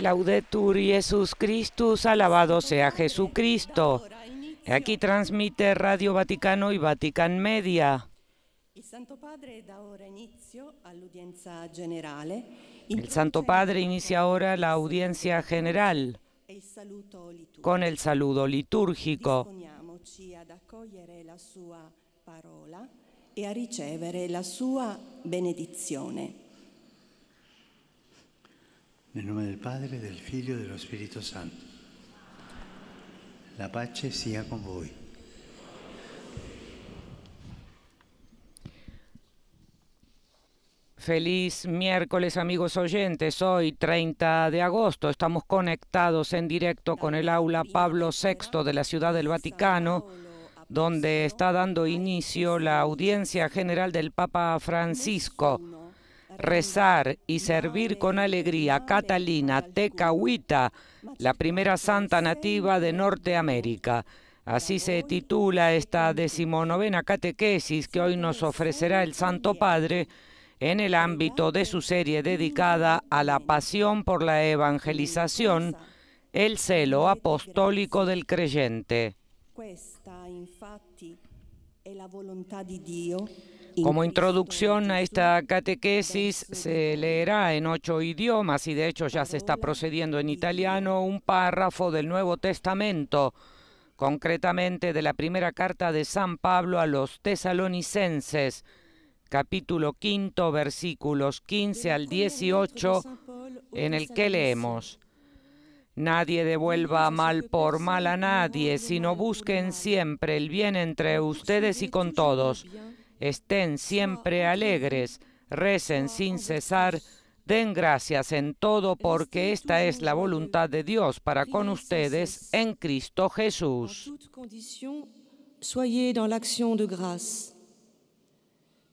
Laudetur Jesús Christus, alabado sea Jesucristo. Aquí transmite Radio Vaticano y Vatican Media. El Santo Padre inicia ahora la audiencia general e con el saludo litúrgico. E a ricevere la sua benedizione. En nombre del Padre, del Figlio y del Espíritu Santo. La Pache sea con vos. Feliz miércoles amigos oyentes, hoy 30 de agosto estamos conectados en directo con el aula Pablo VI de la Ciudad del Vaticano, donde está dando inicio la audiencia general del Papa Francisco rezar y servir con alegría a Catalina Tecahuita, la primera santa nativa de Norteamérica. Así se titula esta decimonovena catequesis que hoy nos ofrecerá el Santo Padre en el ámbito de su serie dedicada a la pasión por la evangelización, el celo apostólico del creyente. la como introducción a esta catequesis se leerá en ocho idiomas y de hecho ya se está procediendo en italiano un párrafo del Nuevo Testamento, concretamente de la primera carta de San Pablo a los tesalonicenses, capítulo quinto, versículos 15 al 18, en el que leemos. Nadie devuelva mal por mal a nadie, sino busquen siempre el bien entre ustedes y con todos Estén siempre alegres, recen sin cesar, den gracias en todo porque esta es la voluntad de Dios para con ustedes en Cristo Jesús. Soyez dans l'action de grâce.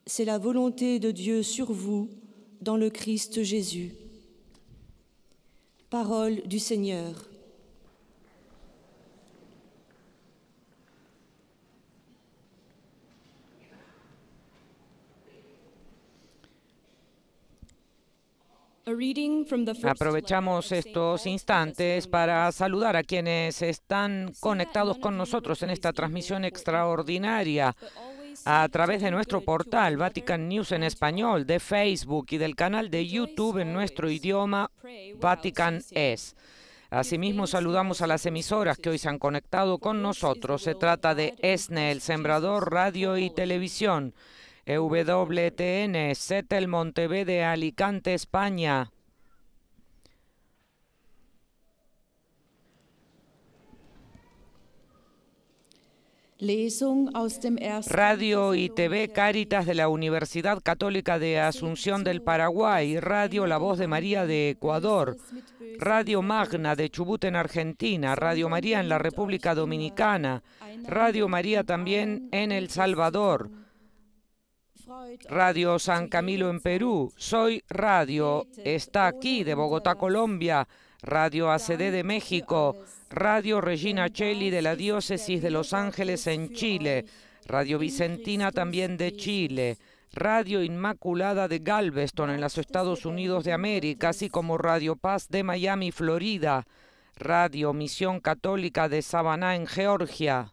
C'est la volonté de Dieu sur vous dans le Christ Jésus. Parole du Seigneur. Aprovechamos estos instantes para saludar a quienes están conectados con nosotros en esta transmisión extraordinaria a través de nuestro portal Vatican News en español, de Facebook y del canal de YouTube en nuestro idioma Vatican Es. Asimismo, saludamos a las emisoras que hoy se han conectado con nosotros. Se trata de ESNE, El Sembrador, Radio y Televisión. E WTN, Setel de Alicante, España. Radio y TV Cáritas de la Universidad Católica de Asunción del Paraguay, Radio La Voz de María de Ecuador, Radio Magna de Chubut en Argentina, Radio María en la República Dominicana, Radio María también en El Salvador. Radio San Camilo en Perú, Soy Radio, está aquí de Bogotá, Colombia, Radio ACD de México, Radio Regina Cheli de la Diócesis de Los Ángeles en Chile, Radio Vicentina también de Chile, Radio Inmaculada de Galveston en los Estados Unidos de América, así como Radio Paz de Miami, Florida, Radio Misión Católica de Sabaná en Georgia.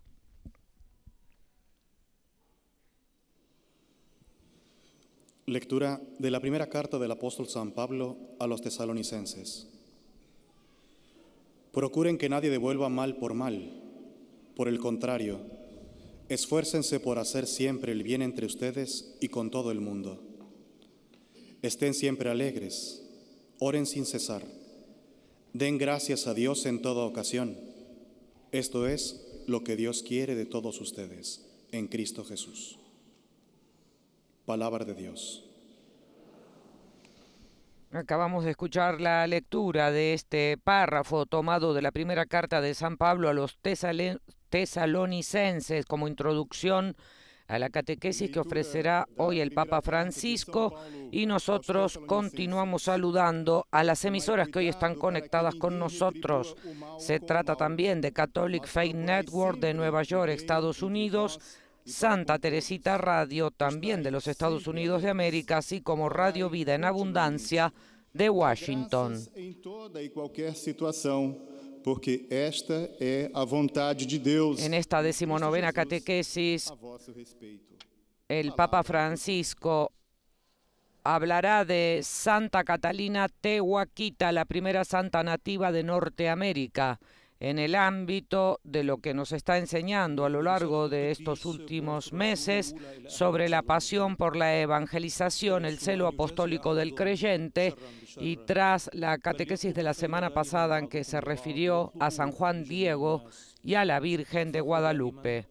Lectura de la primera carta del apóstol San Pablo a los tesalonicenses. Procuren que nadie devuelva mal por mal. Por el contrario, esfuércense por hacer siempre el bien entre ustedes y con todo el mundo. Estén siempre alegres, oren sin cesar, den gracias a Dios en toda ocasión. Esto es lo que Dios quiere de todos ustedes en Cristo Jesús. Palabra de Dios. Acabamos de escuchar la lectura de este párrafo tomado de la primera carta de San Pablo a los tesalonicenses como introducción a la catequesis que ofrecerá hoy el Papa Francisco y nosotros continuamos saludando a las emisoras que hoy están conectadas con nosotros. Se trata también de Catholic Faith Network de Nueva York, Estados Unidos, Santa Teresita Radio, también de los Estados Unidos de América, así como Radio Vida en Abundancia de Washington. porque esta de En esta decimonovena catequesis, el Papa Francisco hablará de Santa Catalina Tehuaquita, la primera santa nativa de Norteamérica en el ámbito de lo que nos está enseñando a lo largo de estos últimos meses sobre la pasión por la evangelización, el celo apostólico del creyente y tras la catequesis de la semana pasada en que se refirió a San Juan Diego y a la Virgen de Guadalupe.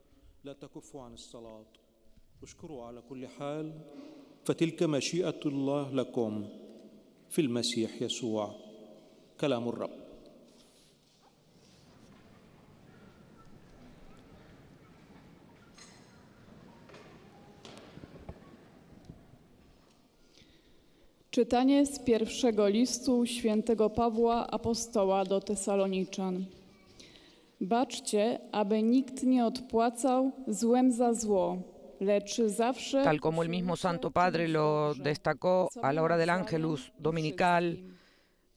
Czytanie z pierwszego listu świętego Pawła apostoła do Tesaloniczan. Tal como el mismo Santo Padre lo destacó a la hora del Ángelus dominical,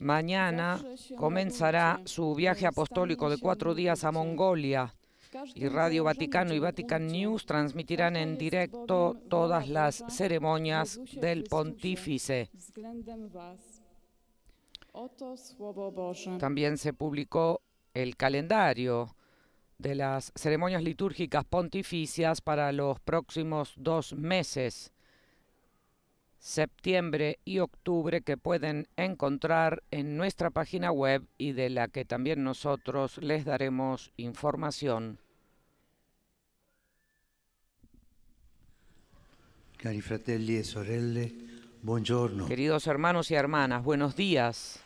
mañana comenzará su viaje apostólico de cuatro días a Mongolia. y Radio Vaticano y Vatican News transmitirán en directo todas las ceremonias del pontífice. También se publicó el calendario de las ceremonias litúrgicas pontificias para los próximos dos meses septiembre y octubre que pueden encontrar en nuestra página web y de la que también nosotros les daremos información. Cari fratelli e Queridos hermanos y hermanas, buenos días.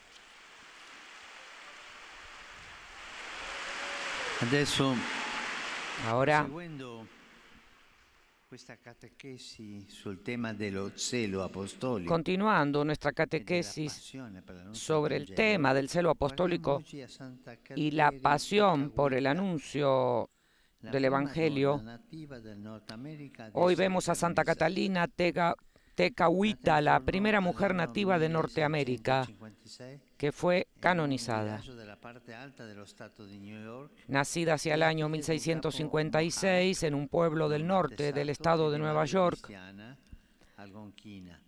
Adesso, Ahora, Continuando nuestra catequesis sobre el tema del celo apostólico eh, y la pasión por el anuncio del Evangelio, hoy vemos a Santa Catalina Tega Tecahuita, la primera mujer nativa de Norteamérica, que fue canonizada. Nacida hacia el año 1656 en un pueblo del norte del estado de Nueva York,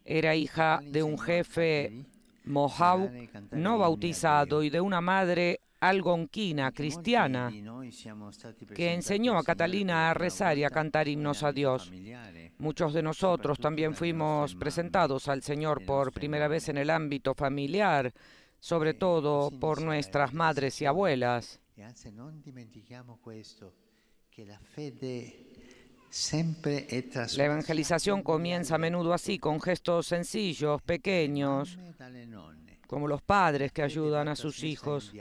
era hija de un jefe Mohawk no bautizado y de una madre algonquina cristiana que enseñó a Catalina a rezar y a cantar himnos a Dios. Muchos de nosotros también fuimos presentados al Señor por primera vez en el ámbito familiar, sobre todo por nuestras madres y abuelas. La evangelización comienza a menudo así, con gestos sencillos, pequeños, como los padres que ayudan a sus hijos.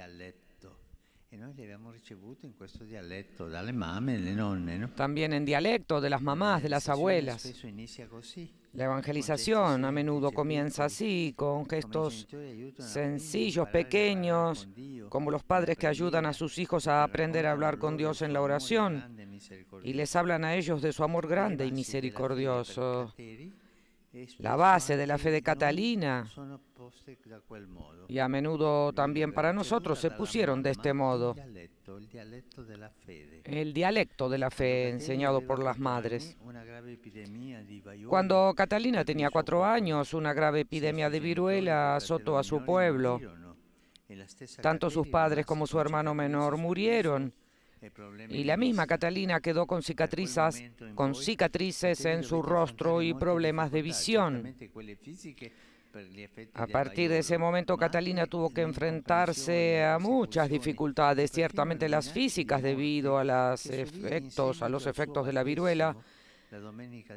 También en dialecto de las mamás, de las abuelas. La evangelización a menudo comienza así, con gestos sencillos, pequeños, como los padres que ayudan a sus hijos a aprender a hablar con Dios en la oración y les hablan a ellos de su amor grande y misericordioso la base de la fe de Catalina y a menudo también para nosotros se pusieron de este modo. El dialecto de la fe enseñado por las madres. Cuando Catalina tenía cuatro años, una grave epidemia de viruela azotó a su pueblo. Tanto sus padres como su hermano menor murieron. Este y la misma Catalina quedó con con cicatrices en su rostro y problemas de visión. A partir de ese momento, Catalina tuvo que enfrentarse a muchas dificultades, ciertamente las físicas debido a los efectos de la viruela,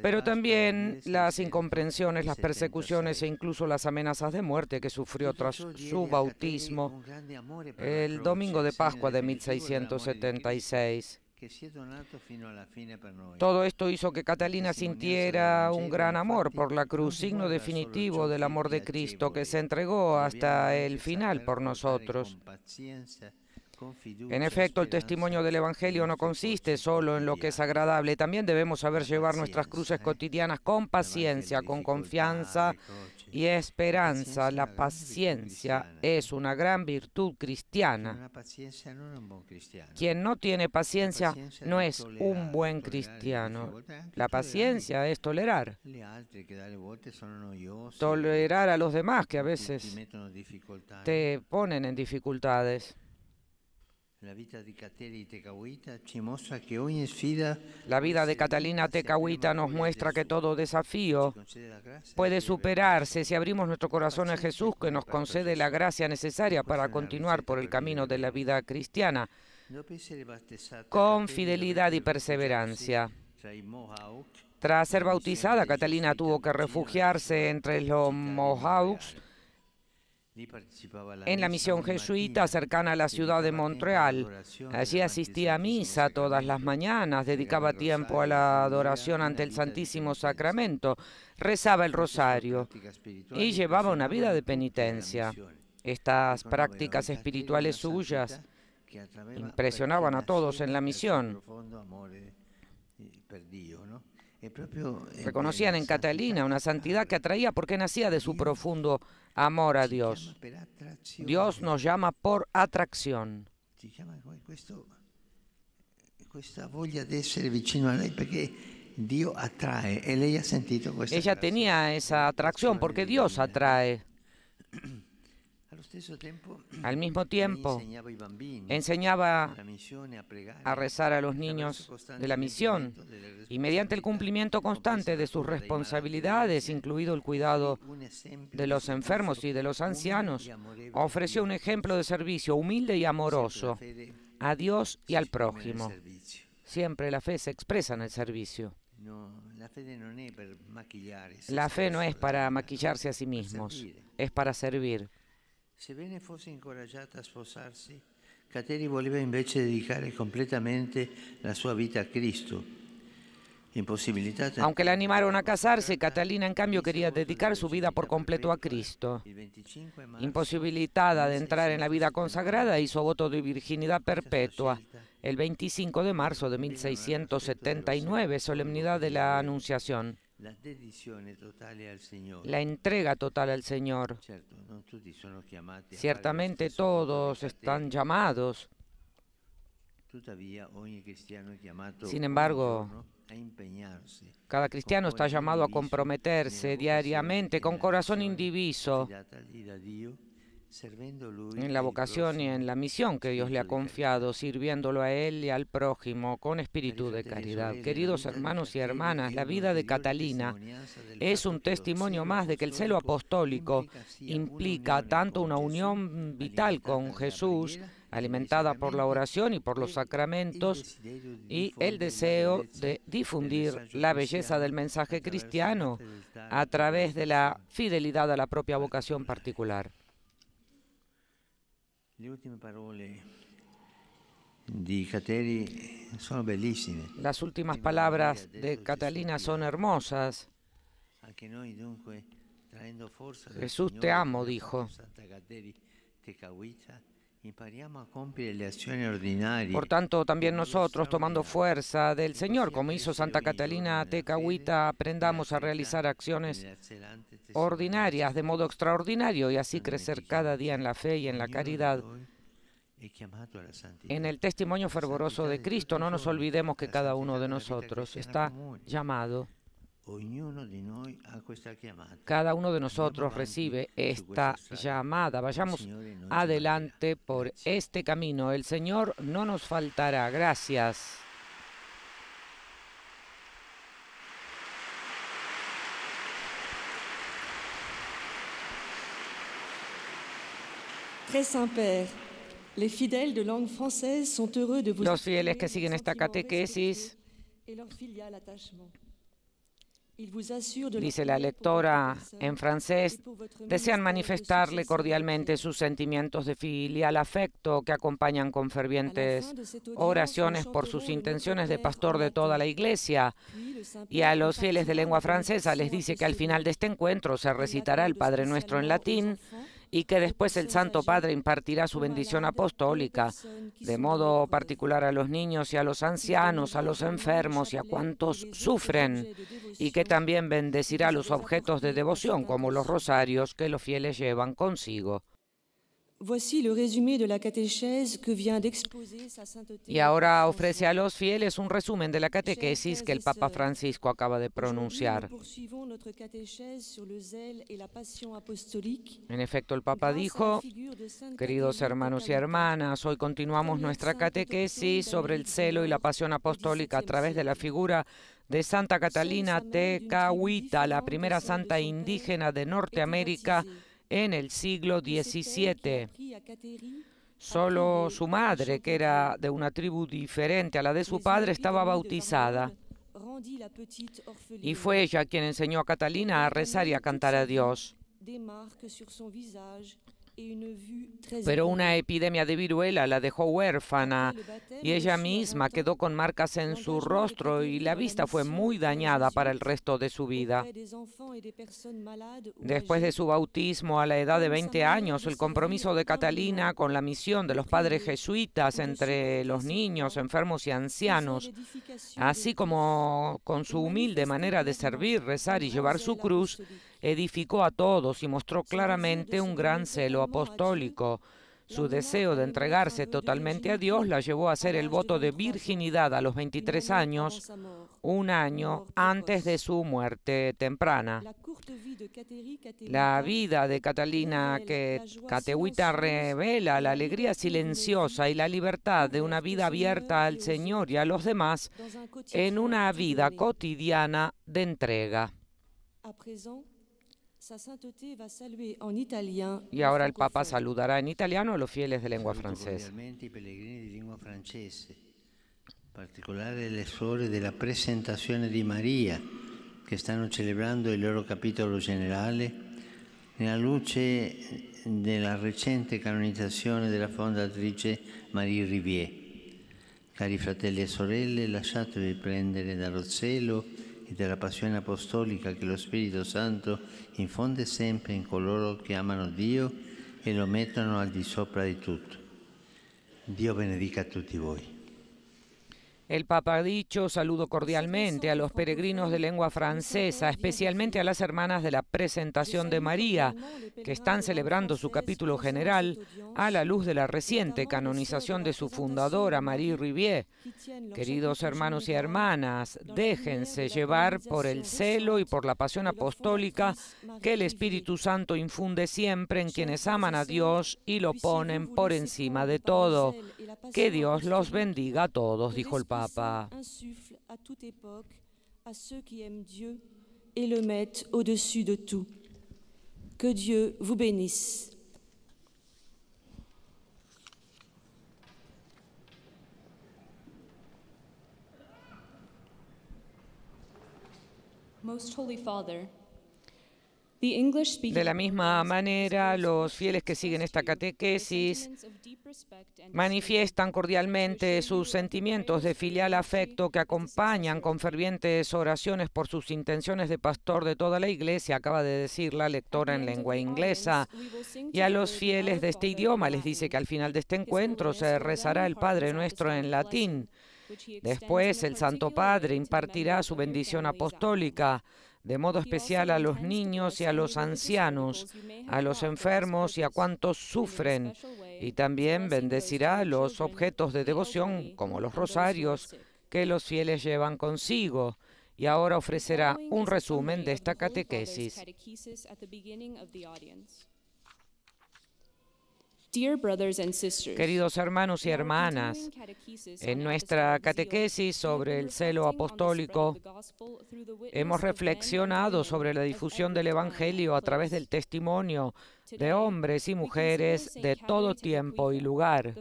pero también este las incomprensiones, las persecuciones e incluso las amenazas de muerte que sufrió tras su bautismo el domingo de Pascua de 1676. Todo esto hizo que Catalina sintiera un gran amor por la cruz, signo definitivo del amor de Cristo que se entregó hasta el final por nosotros. En efecto, el testimonio del Evangelio no consiste solo en lo que es agradable, también debemos saber llevar nuestras cruces cotidianas con paciencia, con confianza y esperanza. La paciencia es una gran virtud cristiana. Quien no tiene paciencia no es un buen cristiano. La paciencia es tolerar. Tolerar a los demás que a veces te ponen en dificultades. La vida de Catalina Tecahuita nos muestra que todo desafío puede superarse si abrimos nuestro corazón a Jesús, que nos concede la gracia necesaria para continuar por el camino de la vida cristiana, con fidelidad y perseverancia. Tras ser bautizada, Catalina tuvo que refugiarse entre los Mohawks en la misión jesuita cercana a la ciudad de Montreal. Allí asistía a misa todas las mañanas, dedicaba tiempo a la adoración ante el Santísimo Sacramento, rezaba el rosario y llevaba una vida de penitencia. Estas prácticas espirituales suyas impresionaban a todos en la misión. Eh, Reconocían en Catalina una santidad que atraía porque nacía de su profundo amor a Dios. Dios nos llama por atracción. Ella tenía esa atracción porque Dios atrae. Al mismo tiempo, enseñaba a rezar a los niños de la misión y mediante el cumplimiento constante de sus responsabilidades, incluido el cuidado de los enfermos y de los ancianos, ofreció un ejemplo de servicio humilde y amoroso a Dios y al prójimo. Siempre la fe se expresa en el servicio. La fe no es para maquillarse a sí mismos, es para servir incoraggiata a sposarsi, Cateri completamente la sua vita a Cristo. Aunque la animaron a casarse, Catalina en cambio quería dedicar su vida por completo a Cristo. Imposibilitada de entrar en la vida consagrada, hizo voto de virginidad perpetua el 25 de marzo de 1679, solemnidad de la Anunciación la entrega total al Señor. Ciertamente todos están llamados. Sin embargo, cada cristiano está llamado a comprometerse diariamente con corazón indiviso en la vocación y en la misión que Dios le ha confiado, sirviéndolo a Él y al prójimo con espíritu de caridad. Queridos hermanos y hermanas, la vida de Catalina es un testimonio más de que el celo apostólico implica tanto una unión vital con Jesús, alimentada por la oración y por los sacramentos, y el deseo de difundir la belleza del mensaje cristiano a través de la fidelidad a la propia vocación particular. Las últimas palabras de Catalina son hermosas. Jesús te amo, dijo. Por tanto, también nosotros, tomando fuerza del Señor, como hizo Santa Catalina Tecahuita, aprendamos a realizar acciones ordinarias de modo extraordinario y así crecer cada día en la fe y en la caridad. En el testimonio fervoroso de Cristo, no nos olvidemos que cada uno de nosotros está llamado cada uno de nosotros recibe esta llamada. Vayamos adelante por este camino. El Señor no nos faltará. Gracias. los fieles que siguen esta catequesis Dice la lectora en francés, desean manifestarle cordialmente sus sentimientos de filial afecto que acompañan con fervientes oraciones por sus intenciones de pastor de toda la iglesia. Y a los fieles de lengua francesa les dice que al final de este encuentro se recitará el Padre Nuestro en latín y que después el Santo Padre impartirá su bendición apostólica, de modo particular a los niños y a los ancianos, a los enfermos y a cuantos sufren, y que también bendecirá los objetos de devoción, como los rosarios que los fieles llevan consigo. Y ahora ofrece a los fieles un resumen de la catequesis que el Papa Francisco acaba de pronunciar. En efecto, el Papa dijo, queridos hermanos y hermanas, hoy continuamos nuestra catequesis sobre el celo y la pasión apostólica a través de la figura de Santa Catalina Tecahuita, la primera santa indígena de Norteamérica, en el siglo XVII. Solo su madre, que era de una tribu diferente a la de su padre, estaba bautizada. Y fue ella quien enseñó a Catalina a rezar y a cantar a Dios. Pero una epidemia de viruela la dejó huérfana y ella misma quedó con marcas en su rostro y la vista fue muy dañada para el resto de su vida. Después de su bautismo a la edad de 20 años, el compromiso de Catalina con la misión de los padres jesuitas entre los niños, enfermos y ancianos, así como con su humilde manera de servir, rezar y llevar su cruz, edificó a todos y mostró claramente un gran celo apostólico. Su deseo de entregarse totalmente a Dios la llevó a hacer el voto de virginidad a los 23 años, un año antes de su muerte temprana. La vida de Catalina que Catehuita revela la alegría silenciosa y la libertad de una vida abierta al Señor y a los demás en una vida cotidiana de entrega. Y ahora el Papa saludará en italiano a los fieles de lengua francesa. particolare le suore della presentazione di Maria che stanno celebrando il loro capitolo generale nella luce della recente canonizzazione della fondatrice Marie Rivier. Cari fratelli e sorelle, lasciatevi prendere dallo zelo e dalla passione apostolica che lo Spirito Santo ha infonde sempre in coloro che amano Dio e lo mettono al di sopra di tutto. Dio benedica tutti voi. El Papa ha dicho, saludo cordialmente a los peregrinos de lengua francesa, especialmente a las hermanas de la presentación de María, que están celebrando su capítulo general a la luz de la reciente canonización de su fundadora, Marie Rivière. Queridos hermanos y hermanas, déjense llevar por el celo y por la pasión apostólica que el Espíritu Santo infunde siempre en quienes aman a Dios y lo ponen por encima de todo. Que Dios los bendiga a todos, dijo el Papa. à toute époque à ceux qui aiment Dieu et le mettent au-dessus de tout. Que Dieu vous bénisse. Most Holy Father, De la misma manera, los fieles que siguen esta catequesis manifiestan cordialmente sus sentimientos de filial afecto que acompañan con fervientes oraciones por sus intenciones de pastor de toda la iglesia, acaba de decir la lectora en lengua inglesa. Y a los fieles de este idioma les dice que al final de este encuentro se rezará el Padre Nuestro en latín. Después el Santo Padre impartirá su bendición apostólica de modo especial a los este niños y a los este ancianos, a los enfermos y a cuantos sufren, y también bendecirá los objetos de devoción, como los rosarios, que los fieles llevan consigo. Y ahora ofrecerá un resumen de esta catequesis. Queridos hermanos y hermanas, en nuestra catequesis sobre el celo apostólico hemos reflexionado sobre la difusión del Evangelio a través del testimonio de hombres y mujeres de todo tiempo y lugar.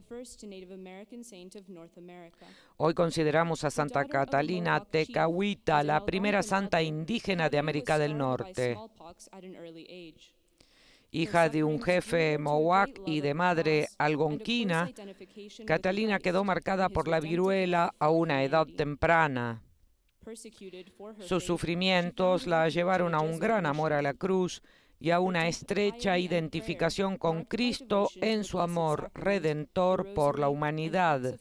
Hoy consideramos a Santa Catalina Tecahuita, la primera santa indígena de América del Norte hija de un jefe Mohawk y de madre algonquina, Catalina quedó marcada por la viruela a una edad temprana. Sus sufrimientos la llevaron a un gran amor a la cruz y a una estrecha identificación con Cristo en su amor redentor por la humanidad.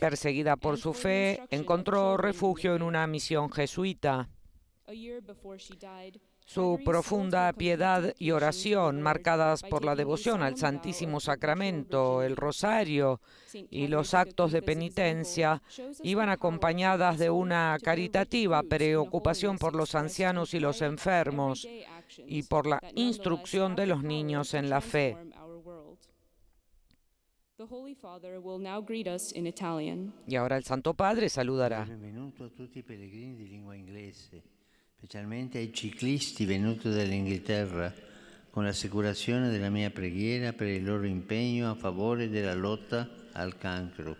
Perseguida por su fe, encontró refugio en una misión jesuita. Su profunda piedad y oración, marcadas por la devoción al Santísimo Sacramento, el Rosario y los actos de penitencia, iban acompañadas de una caritativa preocupación por los ancianos y los enfermos y por la instrucción de los niños en la fe. Y ahora el Santo Padre saludará. specialmente ai ciclisti venuti dall'Inghilterra, con l'assicurazione della mia preghiera per il loro impegno a favore della lotta al cancro.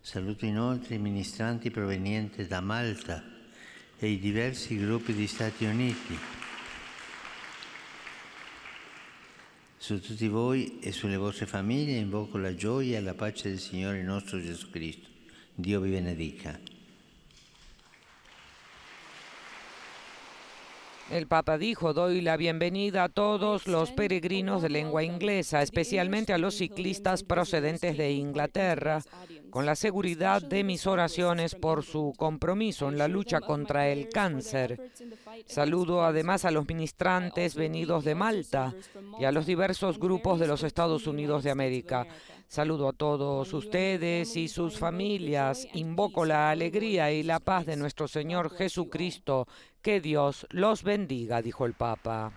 Saluto inoltre i ministranti provenienti da Malta e i diversi gruppi di Stati Uniti. Su tutti voi e sulle vostre famiglie invoco la gioia e la pace del Signore nostro Gesù Cristo. Dio vi benedica. El Papa dijo, doy la bienvenida a todos los peregrinos de lengua inglesa, especialmente a los ciclistas procedentes de Inglaterra, con la seguridad de mis oraciones por su compromiso en la lucha contra el cáncer. Saludo además a los ministrantes venidos de Malta y a los diversos grupos de los Estados Unidos de América. Saludo a todos ustedes y sus familias. Invoco la alegría y la paz de nuestro Señor Jesucristo que Dios los bendiga, dijo el Papa.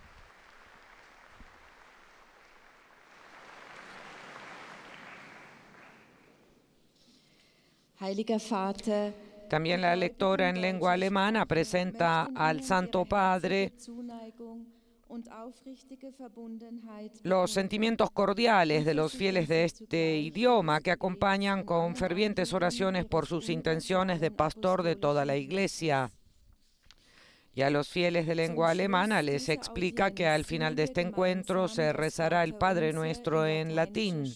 También la lectora en lengua alemana presenta al Santo Padre los sentimientos cordiales de los fieles de este idioma que acompañan con fervientes oraciones por sus intenciones de pastor de toda la Iglesia y a los fieles de lengua alemana les explica que al final de este encuentro se rezará el Padre Nuestro en latín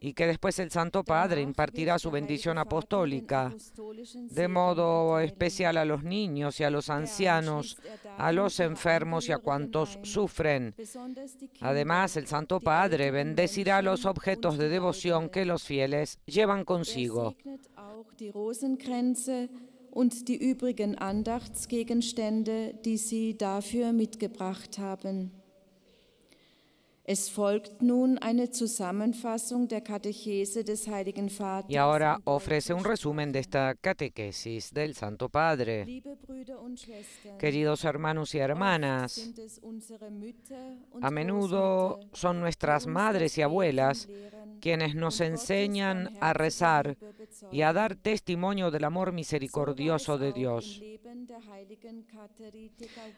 y que después el Santo Padre impartirá su bendición apostólica, de modo especial a los niños y a los ancianos, a los enfermos y a cuantos sufren. Además, el Santo Padre bendecirá los objetos de devoción que los fieles llevan consigo. und die übrigen Andachtsgegenstände, die Sie dafür mitgebracht haben. Y ahora ofrece un resumen de esta catequesis del Santo Padre. Queridos hermanos y hermanas, a menudo son nuestras madres y abuelas quienes nos enseñan a rezar y a dar testimonio del amor misericordioso de Dios.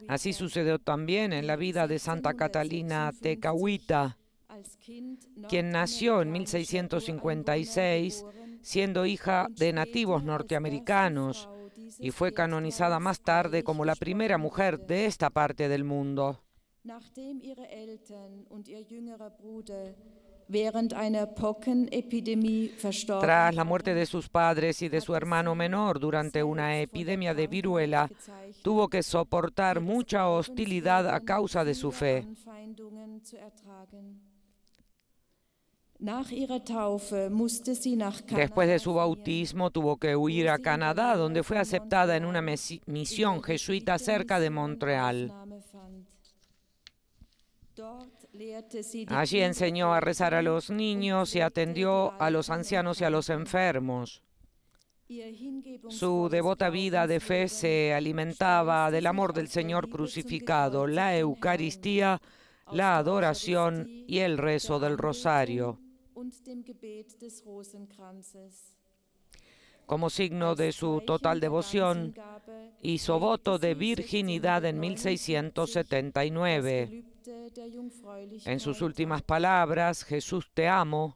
Así sucedió también en la vida de Santa Catalina Tecahuí quien nació en 1656 siendo hija de nativos norteamericanos y fue canonizada más tarde como la primera mujer de esta parte del mundo. Tras la muerte de sus padres y de su hermano menor durante una epidemia de viruela, tuvo que soportar mucha hostilidad a causa de su fe. Después de su bautismo tuvo que um huir a Canadá, donde fue aceptada en una misión jesuita cerca de Montreal. Allí enseñó a rezar a los niños y atendió a los ancianos y a los enfermos. Su devota vida de fe se alimentaba del amor del Señor crucificado, la Eucaristía, la adoración y el rezo del rosario. Como signo de su total devoción, hizo voto de virginidad en 1679. En sus últimas palabras, Jesús te amo,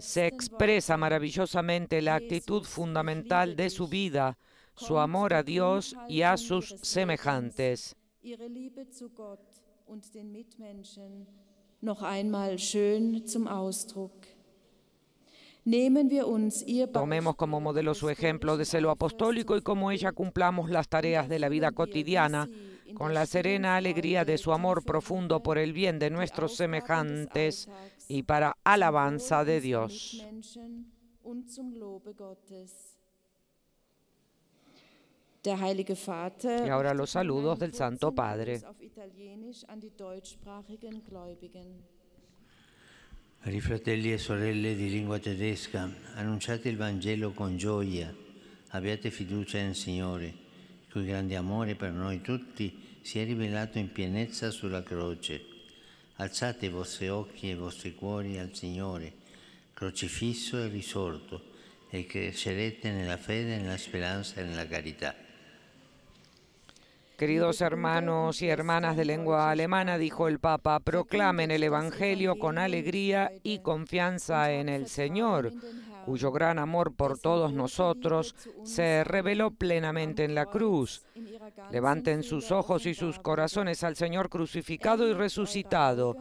se expresa maravillosamente la actitud fundamental de su vida, su amor a Dios y a sus semejantes. Noch einmal schön zum Ausdruck. Tomemos como modelo su ejemplo de celo apostólico y como ella cumplamos las tareas de la vida cotidiana con la serena alegría de su amor profundo por el bien de nuestros semejantes y para alabanza de Dios. Y ahora los saludos del Santo Padre. Cari fratelli e sorelle di lingua tedesca, annunciate il Vangelo con gioia, abbiate fiducia nel Signore, il cui grande amore per noi tutti si è rivelato in pienezza sulla croce. Alzate i vostri occhi e i vostri cuori al Signore, crocifisso e risorto, e crescerete nella fede, nella speranza e nella carità. Queridos hermanos y hermanas de lengua alemana, dijo el Papa, proclamen el Evangelio con alegría y confianza en el Señor, cuyo gran amor por todos nosotros se reveló plenamente en la cruz. Levanten sus ojos y sus corazones al Señor crucificado y resucitado,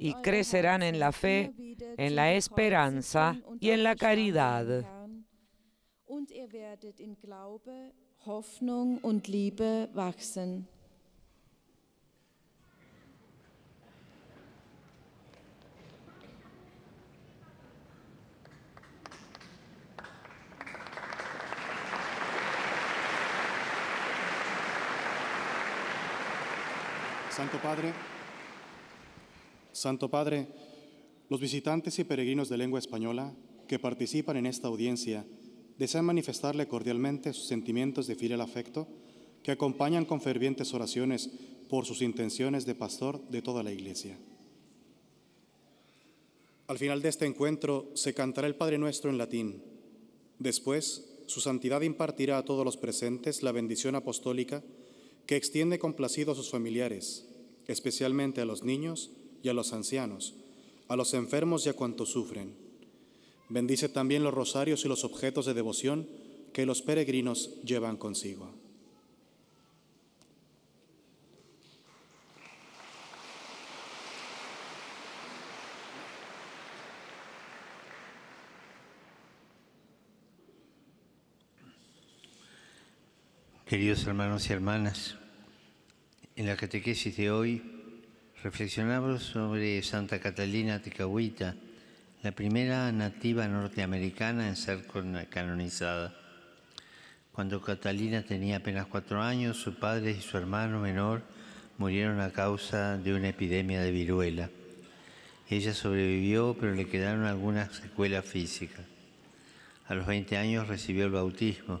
y crecerán en la fe, en la esperanza y en la caridad. Hoffnung und Liebe wachsen. Santo Padre, Santo Padre, los visitantes y peregrinos de lengua española que participan en esta audiencia desean manifestarle cordialmente sus sentimientos de fiel afecto que acompañan con fervientes oraciones por sus intenciones de pastor de toda la Iglesia. Al final de este encuentro se cantará el Padre Nuestro en latín. Después, su santidad impartirá a todos los presentes la bendición apostólica que extiende complacido a sus familiares, especialmente a los niños y a los ancianos, a los enfermos y a cuantos sufren Bendice también los rosarios y los objetos de devoción que los peregrinos llevan consigo. Queridos hermanos y hermanas, en la catequesis de hoy reflexionamos sobre Santa Catalina Ticahuita, la primera nativa norteamericana en ser canonizada. Cuando Catalina tenía apenas cuatro años, su padre y su hermano menor murieron a causa de una epidemia de viruela. Ella sobrevivió, pero le quedaron algunas secuelas físicas. A los 20 años recibió el bautismo.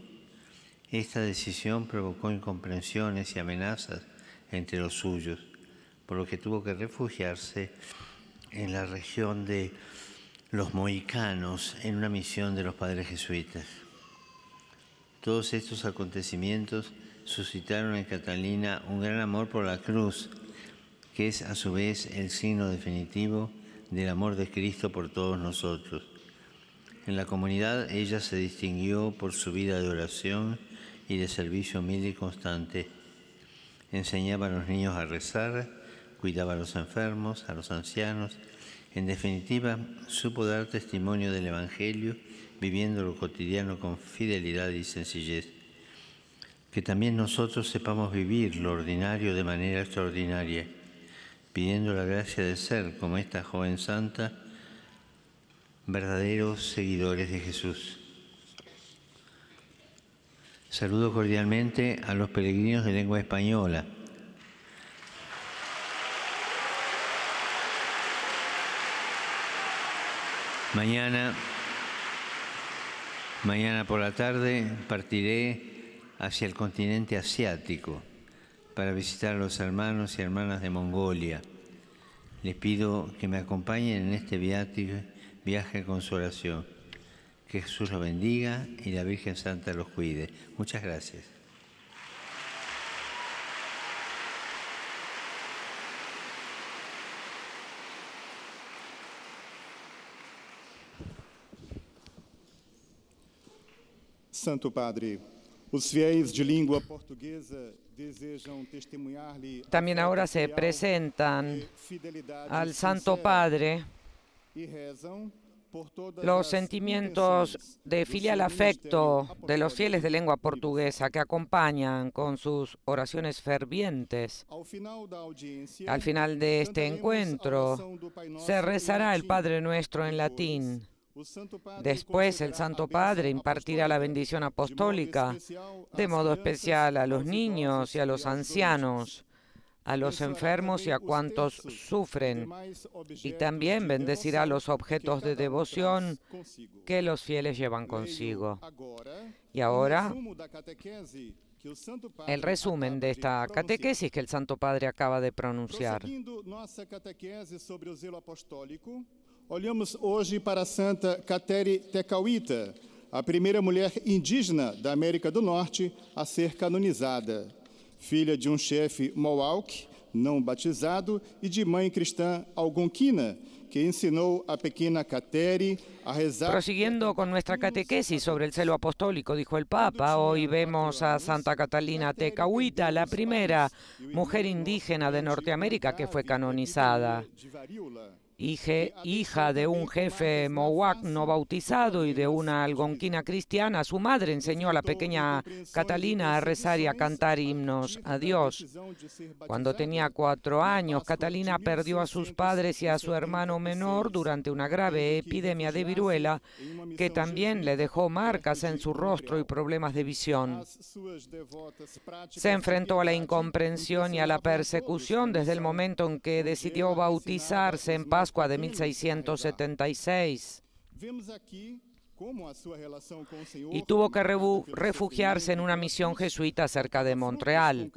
Esta decisión provocó incomprensiones y amenazas entre los suyos, por lo que tuvo que refugiarse en la región de los mohicanos en una misión de los padres jesuitas. Todos estos acontecimientos suscitaron en Catalina un gran amor por la cruz, que es a su vez el signo definitivo del amor de Cristo por todos nosotros. En la comunidad ella se distinguió por su vida de oración y de servicio humilde y constante. Enseñaba a los niños a rezar, cuidaba a los enfermos, a los ancianos, en definitiva, supo dar testimonio del Evangelio viviendo lo cotidiano con fidelidad y sencillez. Que también nosotros sepamos vivir lo ordinario de manera extraordinaria, pidiendo la gracia de ser, como esta joven santa, verdaderos seguidores de Jesús. Saludo cordialmente a los peregrinos de lengua española Mañana, mañana por la tarde partiré hacia el continente asiático para visitar a los hermanos y hermanas de Mongolia. Les pido que me acompañen en este viaje de consolación. Que Jesús los bendiga y la Virgen Santa los cuide. Muchas gracias. Santo Padre. los fieles de lengua portuguesa También ahora se presentan e al Santo Padre e los sentimientos de filial afecto de los fieles de lengua portuguesa que acompañan con sus oraciones fervientes. Al final de este encuentro se rezará el em Padre Nuestro en latín Después el Santo Padre impartirá la bendición apostólica de modo especial a los niños y a los ancianos, a los enfermos y a cuantos sufren, y también bendecirá los objetos de devoción que los fieles llevan consigo. Y ahora el resumen de esta catequesis que el Santo Padre acaba de pronunciar. Olhamos hoje para a santa Cateri Tecauita, a primeira mulher indígena da América do Norte a ser canonizada. Filha de um chefe Mohawk, não batizado, e de mãe cristã algonquina, que ensinou a pequena Cateri a rezar. Prosiguiendo com nuestra catequesis sobre el celo apostólico, dijo el Papa, hoy vemos a Santa Catalina Tecahuita, la primera mujer indígena de Norteamérica que fue canonizada. hija de un jefe Mowak no bautizado y de una algonquina cristiana, su madre enseñó a la pequeña Catalina a rezar y a cantar himnos a Dios. Cuando tenía cuatro años, Catalina perdió a sus padres y a su hermano menor durante una grave epidemia de viruela que también le dejó marcas en su rostro y problemas de visión. Se enfrentó a la incomprensión y a la persecución desde el momento en que decidió bautizarse en paz de 1676 y tuvo que refugiarse en una misión jesuita cerca de Montreal.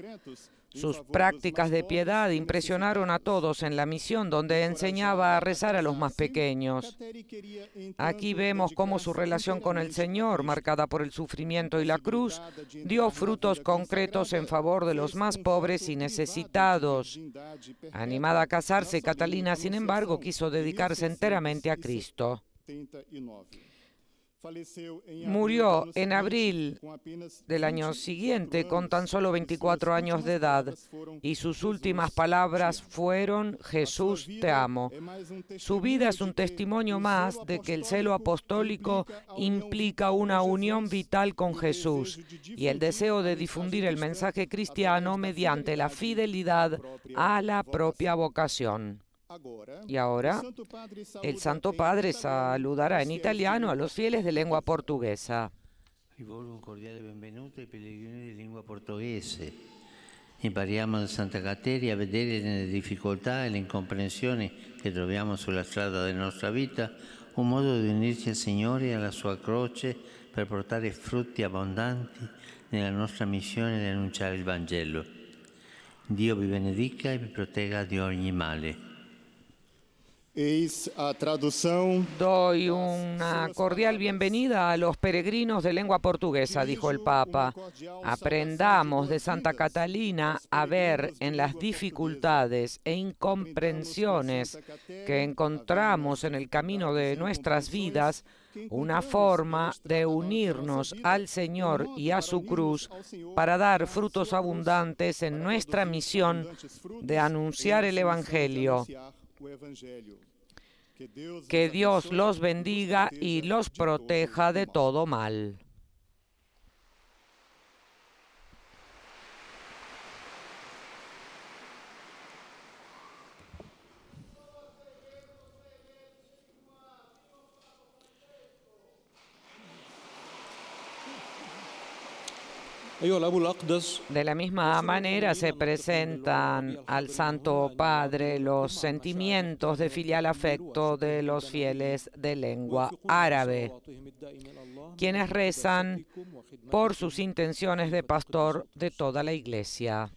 Sus prácticas de piedad impresionaron a todos en la misión donde enseñaba a rezar a los más pequeños. Aquí vemos cómo su relación con el Señor, marcada por el sufrimiento y la cruz, dio frutos concretos en favor de los más pobres y necesitados. Animada a casarse, Catalina, sin embargo, quiso dedicarse enteramente a Cristo murió en abril del año siguiente con tan solo 24 años de edad y sus últimas palabras fueron Jesús te amo. Su vida es un testimonio más de que el celo apostólico implica una unión vital con Jesús y el deseo de difundir el mensaje cristiano mediante la fidelidad a la propia vocación. Y ahora el Santo Padre saludará en italiano a los fieles de lengua portuguesa. un cordiale a ai pellegrini de lengua portuguesa. Impariamo da Santa Cateria a vedere nelle difficoltà e le incomprensioni che troviamo sulla strada della nostra vita un modo di unirci al Signore e alla sua croce per portare frutti abbondanti nella nostra missione di annunciare il Vangelo. Dio vi benedica e vi protegga di ogni male. Doy una cordial bienvenida a los peregrinos de lengua portuguesa, dijo el Papa. Aprendamos de Santa Catalina a ver en las dificultades e incomprensiones que encontramos en el camino de nuestras vidas una forma de unirnos al Señor y a su cruz para dar frutos abundantes en nuestra misión de anunciar el Evangelio. Que Dios los e bendiga y los proteja de todo mal. De la misma manera se presentan al Santo Padre los sentimientos de filial afecto de los fieles de lengua árabe, quienes rezan por sus intenciones de pastor de toda la iglesia.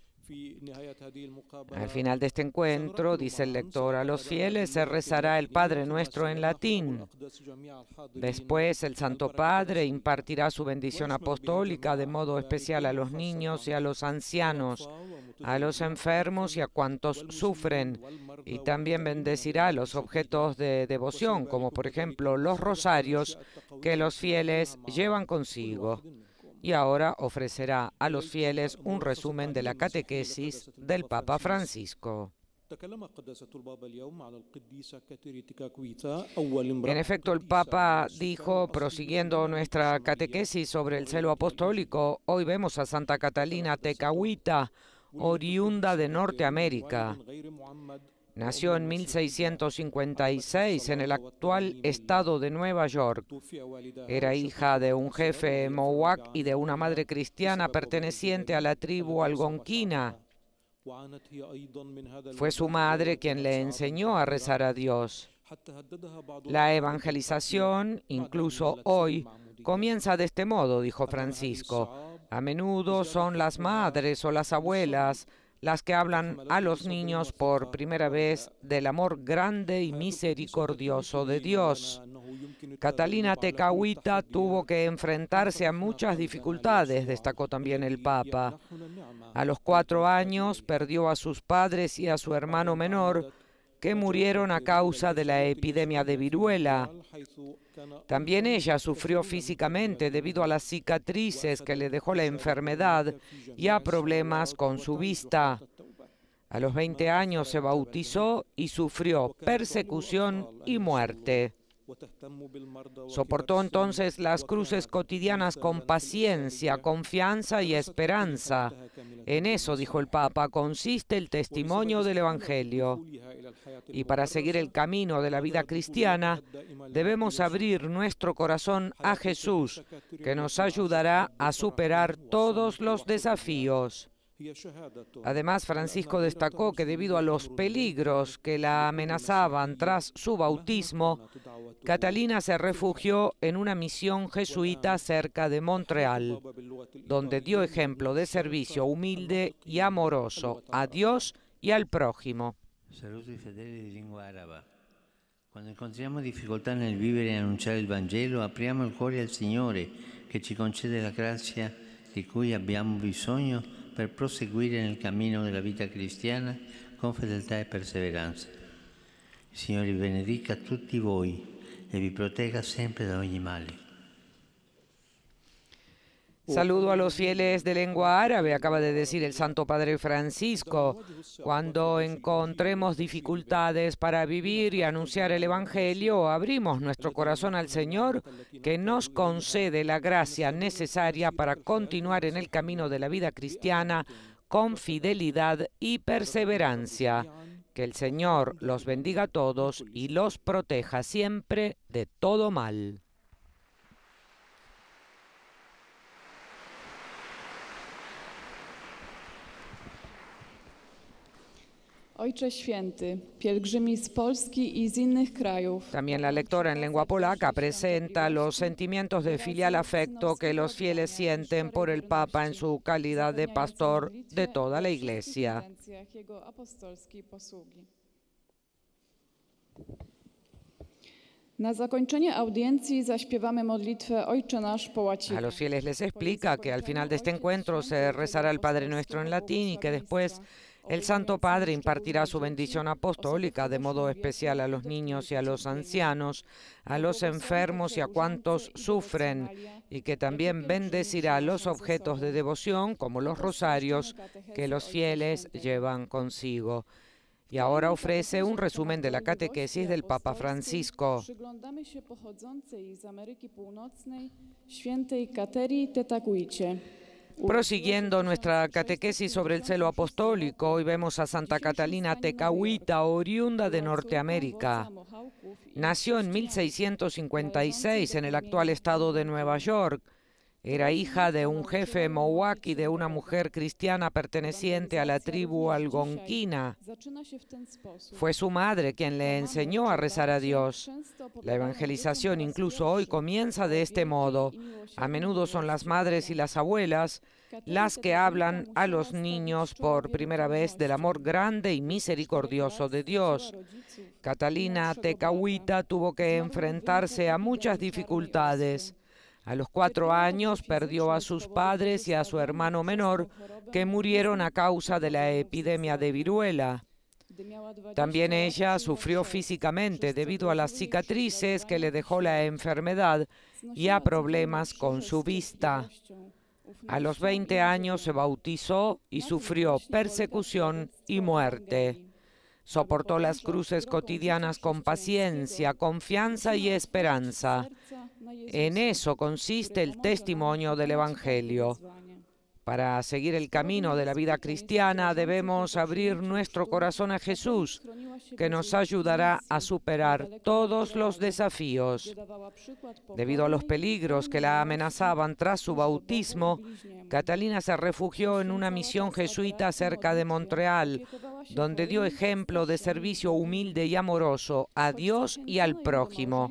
Al final de este encuentro, dice el lector, a los fieles se rezará el Padre Nuestro en latín. Después el Santo Padre impartirá su bendición apostólica de modo especial a los niños y a los ancianos, a los enfermos y a cuantos sufren, y también bendecirá los objetos de devoción, como por ejemplo los rosarios que los fieles llevan consigo y ahora ofrecerá a los fieles un resumen de la catequesis del Papa Francisco. En efecto, el Papa dijo, prosiguiendo nuestra catequesis sobre el celo apostólico, hoy vemos a Santa Catalina Tecahuita, oriunda de Norteamérica. Nació en 1656 en el actual estado de Nueva York. Era hija de un jefe Mohawk y de una madre cristiana perteneciente a la tribu algonquina. Fue su madre quien le enseñó a rezar a Dios. La evangelización, incluso hoy, comienza de este modo, dijo Francisco. A menudo son las madres o las abuelas las que hablan este a los niños por primera vez del amor grande y misericordioso de Dios. Catalina Tecahuita tuvo que enfrentarse a muchas dificultades, destacó también el Papa. A los cuatro años perdió a sus padres y a su hermano menor, que murieron a causa de la epidemia de viruela. También ella sufrió físicamente debido a las cicatrices que le dejó la enfermedad y a problemas con su vista. A los 20 años se bautizó y sufrió persecución y muerte. Soportó entonces las cruces cotidianas con paciencia, confianza y esperanza. En eso, dijo el Papa, consiste el testimonio del Evangelio. Y para seguir el camino de la vida cristiana, debemos abrir nuestro corazón a Jesús, que nos ayudará a superar todos los desafíos. Además, Francisco destacó que debido a los peligros que la amenazaban tras su bautismo, Catalina se refugió en una misión jesuita cerca de Montreal, donde dio ejemplo de servicio humilde y amoroso a Dios y al prójimo. Saludos y fedeli de lengua árabe. Cuando encontriamo el nel vivir e anunciar el Vangelo, el al Señor, que ci concede la gracia di cui abbiamo bisogno per proseguire nel cammino della vita cristiana con fedeltà e perseveranza. Signore benedica tutti voi e vi protegga sempre da ogni male. Saludo a los fieles de lengua árabe, acaba de decir el Santo Padre Francisco. Cuando encontremos dificultades para vivir y anunciar el Evangelio, abrimos nuestro corazón al Señor, que nos concede la gracia necesaria para continuar en el camino de la vida cristiana con fidelidad y perseverancia. Que el Señor los bendiga a todos y los proteja siempre de todo mal. Ojcze Polski También la lectora en lengua polaca presenta los sentimientos de filial afecto que los fieles sienten por el Papa en su calidad de pastor de toda la Iglesia. A los fieles les explica que al final de este encuentro se rezará el Padre Nuestro en latín y que después el Santo Padre impartirá su bendición apostólica de modo especial a los niños y a los ancianos, a los enfermos y a cuantos sufren, y que también bendecirá los objetos de devoción, como los rosarios, que los fieles llevan consigo. Y ahora ofrece un resumen de la catequesis del Papa Francisco. Prosiguiendo nuestra catequesis sobre el celo apostólico, hoy vemos a Santa Catalina Tecahuita, oriunda de Norteamérica. Nació en 1656 en el actual estado de Nueva York. Era hija de un jefe Mowak y de una mujer cristiana perteneciente a la tribu algonquina. Fue su madre quien le enseñó a rezar a Dios. La evangelización incluso hoy comienza de este modo. A menudo son las madres y las abuelas las que hablan a los niños por primera vez del amor grande y misericordioso de Dios. Catalina Tecahuita tuvo que enfrentarse a muchas dificultades. A los cuatro años perdió a sus padres y a su hermano menor, que murieron a causa de la epidemia de viruela. También ella sufrió físicamente debido a las cicatrices que le dejó la enfermedad y a problemas con su vista. A los 20 años se bautizó y sufrió persecución y muerte. Soportó las cruces cotidianas con paciencia, confianza y esperanza. En eso consiste el testimonio del Evangelio. Para seguir el camino de la vida cristiana debemos abrir nuestro corazón a Jesús, que nos ayudará a superar todos los desafíos. Debido a los peligros que la amenazaban tras su bautismo, Catalina se refugió en una misión jesuita cerca de Montreal, donde dio ejemplo de servicio humilde y amoroso a Dios y al prójimo.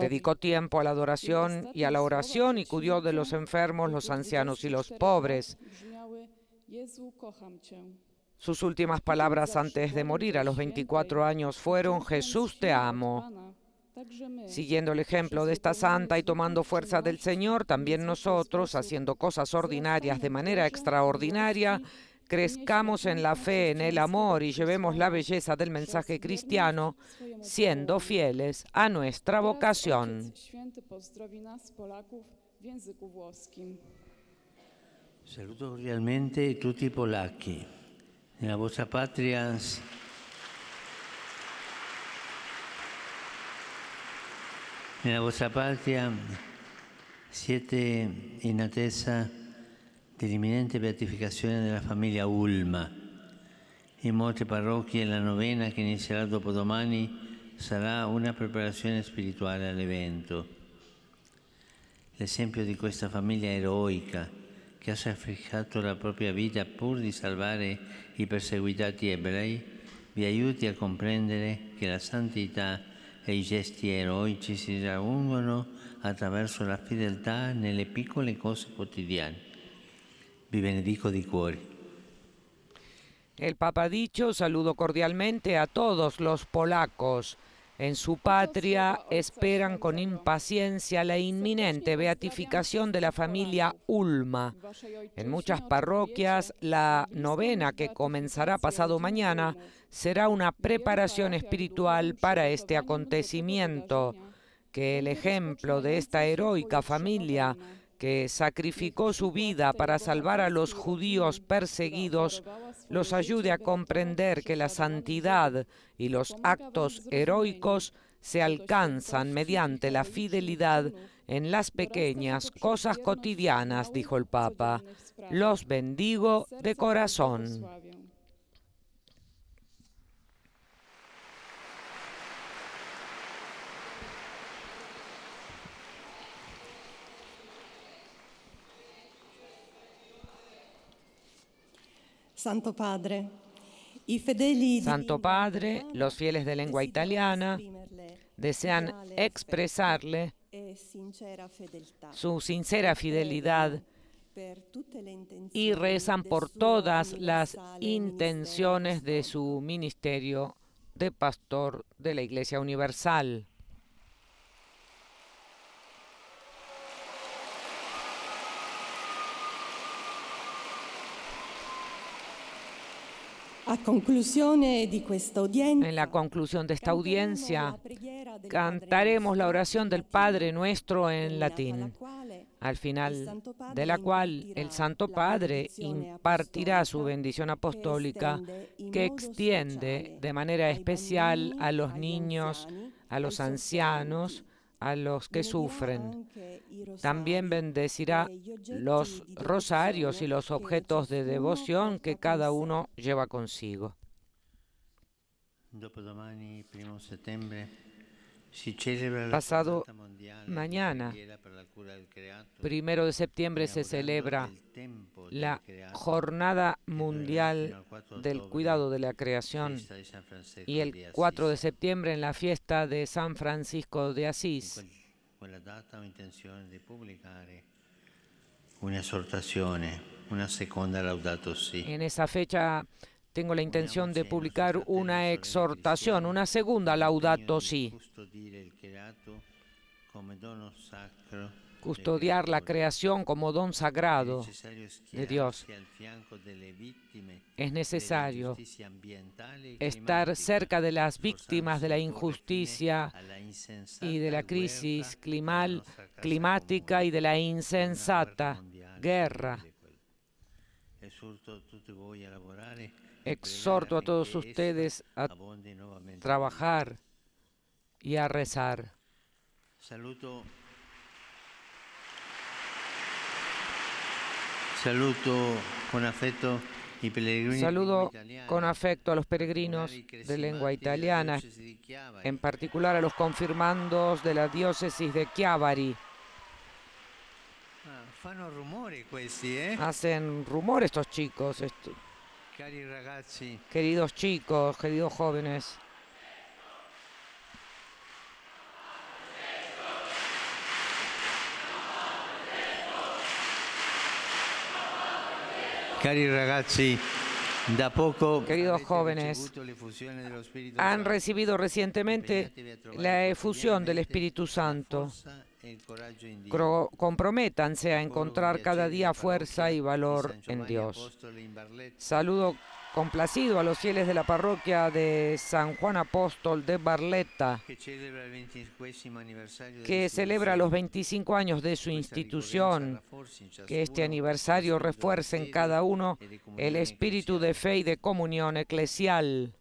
Dedicó tiempo a la adoración y a la oración y cuidó de los enfermos, los ancianos y los pobres. Sus últimas palabras antes de morir a los 24 años fueron, Jesús te amo. Siguiendo el ejemplo de esta santa y tomando fuerza del Señor, también nosotros, haciendo cosas ordinarias de manera extraordinaria, Crezcamos en la fe, en el amor y llevemos la belleza del mensaje cristiano, siendo fieles a nuestra vocación. Saluto cordialmente tutti i polacchi. Nella vostra patria Nella patria siete inatesa. dell'imminente beatificazione della famiglia Ulma. In molte parrocchie la novena che inizierà dopodomani sarà una preparazione spirituale all'evento. L'esempio di questa famiglia eroica che ha sacrificato la propria vita pur di salvare i perseguitati ebrei vi aiuti a comprendere che la santità e i gesti eroici si raggiungono attraverso la fedeltà nelle piccole cose quotidiane. vi benedico di cuore. El Papa dicho, saludo cordialmente a todos los polacos. En su patria esperan con impaciencia la inminente beatificación de la familia Ulma. En muchas parroquias, la novena que comenzará pasado mañana será una preparación espiritual para este acontecimiento. Que el ejemplo de esta heroica familia que sacrificó su vida para salvar a los judíos perseguidos, los ayude a comprender que la santidad y los actos heroicos se alcanzan mediante la fidelidad en las pequeñas cosas cotidianas, dijo el Papa. Los bendigo de corazón. Santo Padre, los fieles de lengua italiana desean expresarle su sincera fidelidad y rezan por todas las intenciones de su ministerio de pastor de la Iglesia Universal. En la conclusión de esta audiencia, cantaremos la oración del Padre nuestro en latín, al final de la cual el Santo Padre impartirá su bendición apostólica que extiende de manera especial a los niños, a los ancianos, a los que sufren. También bendecirá eh, los rosarios y los objetos de devoción que cada uno lleva consigo. Pasado mañana, primero de septiembre, se celebra la Jornada Mundial del Cuidado de la Creación y el 4 de septiembre en la fiesta de San Francisco de Asís. En esa fecha tengo la intención de publicar una exhortación, una segunda laudato si. Custodiar la creación como don sagrado de Dios. Es necesario estar cerca de las víctimas de la injusticia y de la crisis climática y de la insensata guerra exhorto a todos ustedes a trabajar y a rezar. Saluto. con afecto y Saludo con afecto a los peregrinos de lengua italiana, en particular a los confirmandos de la diócesis de Chiavari. Ah, eh? Hacen rumor estos chicos, Queridos chicos, queridos jóvenes. Cari ragazzi, da poco Queridos jóvenes, han recibido recientemente la efusión del Espíritu Santo Comprométanse a encontrar cada día fuerza y valor en Dios. Saludo complacido a los fieles de la parroquia de San Juan Apóstol de Barletta, que celebra los 25 años de su pues institución, que este aniversario refuerce en cada uno el espíritu de fe y de comunión eclesial.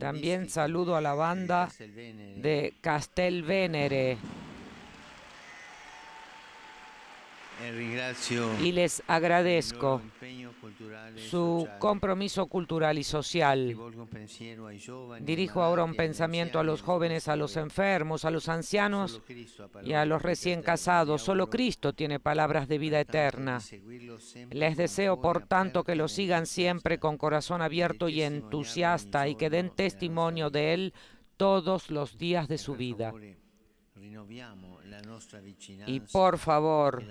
También saludo a la banda de Castel Venere y les agradezco su compromiso cultural y social. Dirijo ahora un pensamiento a los jóvenes, a los enfermos, a los ancianos y a los recién casados. Solo Cristo tiene palabras de vida eterna. Les deseo, por tanto, que lo sigan siempre con corazón abierto y entusiasta y que den testimonio de Él todos los días de su vida. Y por favor,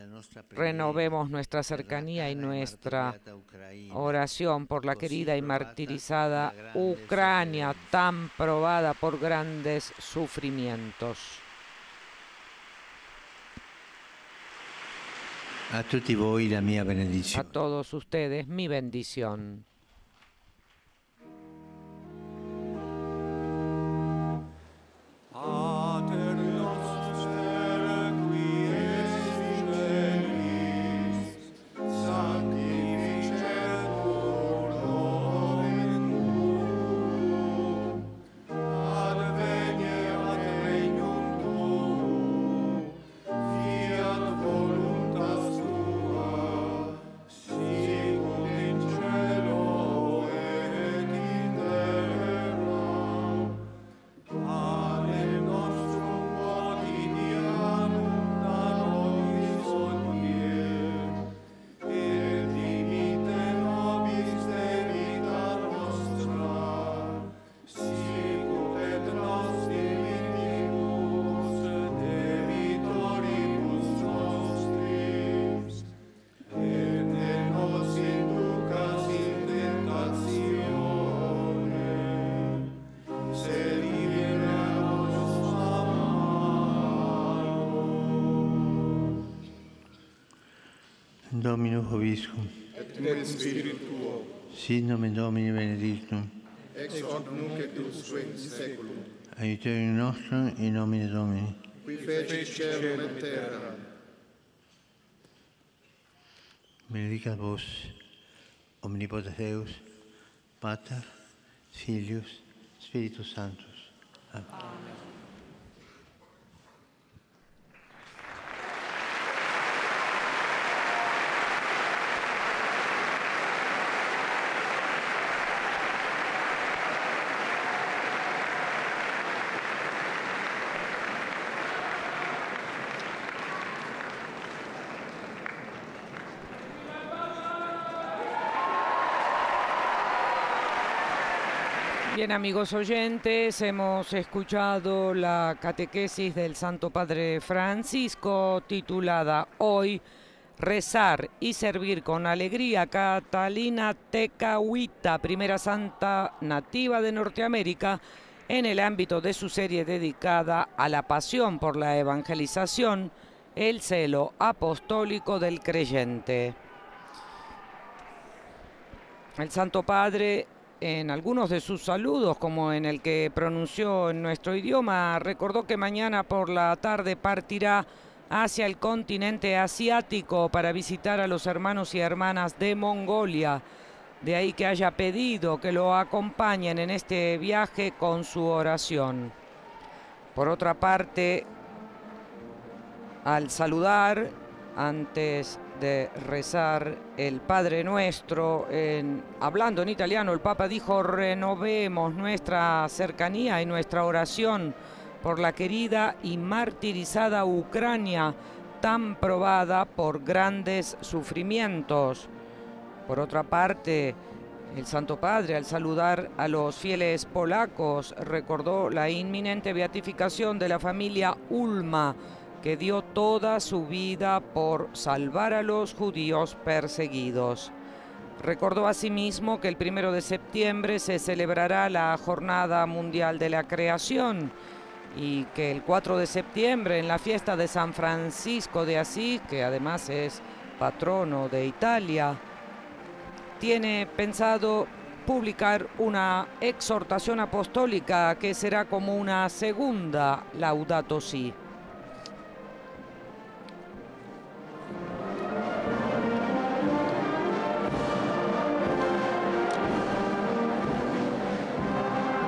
renovemos nuestra cercanía y nuestra oración por la querida y martirizada Ucrania, tan probada por grandes sufrimientos. A todos ustedes mi bendición. Domino Joviscum. Et Spiritu Spirituo. Sit nomen Domini benedictum. Ex hoc nunc et usque in seculum. Aiuterium nostrum in nomine Domini. Qui feci cielum et terra. Benedicat vos, omnipotens Deus, Pater, Filius, Spiritus Sanctus. Amen. Amen. Bien amigos oyentes, hemos escuchado la catequesis del Santo Padre Francisco titulada Hoy rezar y servir con alegría. Catalina Tecahuita, primera santa nativa de Norteamérica, en el ámbito de su serie dedicada a la pasión por la evangelización, el celo apostólico del creyente. El Santo Padre en algunos de sus saludos, como en el que pronunció en nuestro idioma, recordó que mañana por la tarde partirá hacia el continente asiático para visitar a los hermanos y hermanas de Mongolia. De ahí que haya pedido que lo acompañen en este viaje con su oración. Por otra parte, al saludar antes de rezar el Padre Nuestro. hablando en italiano, el Papa dijo, renovemos nuestra cercanía y nuestra oración por la querida y martirizada Ucrania, tan probada por grandes sufrimientos. Por otra parte, el Santo Padre, al saludar a los fieles polacos, recordó la inminente beatificación de la familia Ulma, que dio toda su vida por salvar a los judíos perseguidos. Recordó asimismo que el primero de septiembre se celebrará la Jornada Mundial de la Creación y que el 4 de septiembre en la fiesta de San Francisco de Asís, que además es patrono de Italia, tiene pensado publicar una exhortación apostólica que será como una segunda Laudato Si.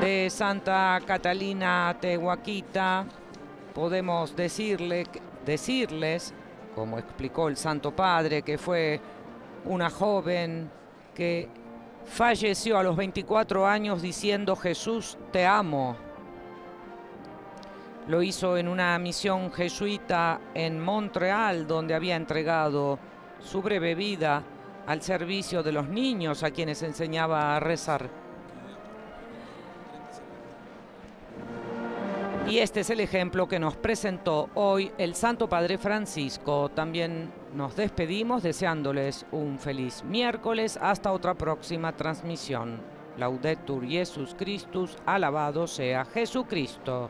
de Santa Catalina Tehuaquita, podemos decirle, decirles, como explicó el Santo Padre, que fue una joven que falleció a los 24 años diciendo Jesús, te amo. Lo hizo en una misión jesuita en Montreal, donde había entregado su breve vida al servicio de los niños a quienes enseñaba a rezar. Y este es el ejemplo que nos presentó hoy el Santo Padre Francisco. También nos despedimos deseándoles un feliz miércoles. Hasta otra próxima transmisión. Laudetur Jesus Christus, alabado sea Jesucristo.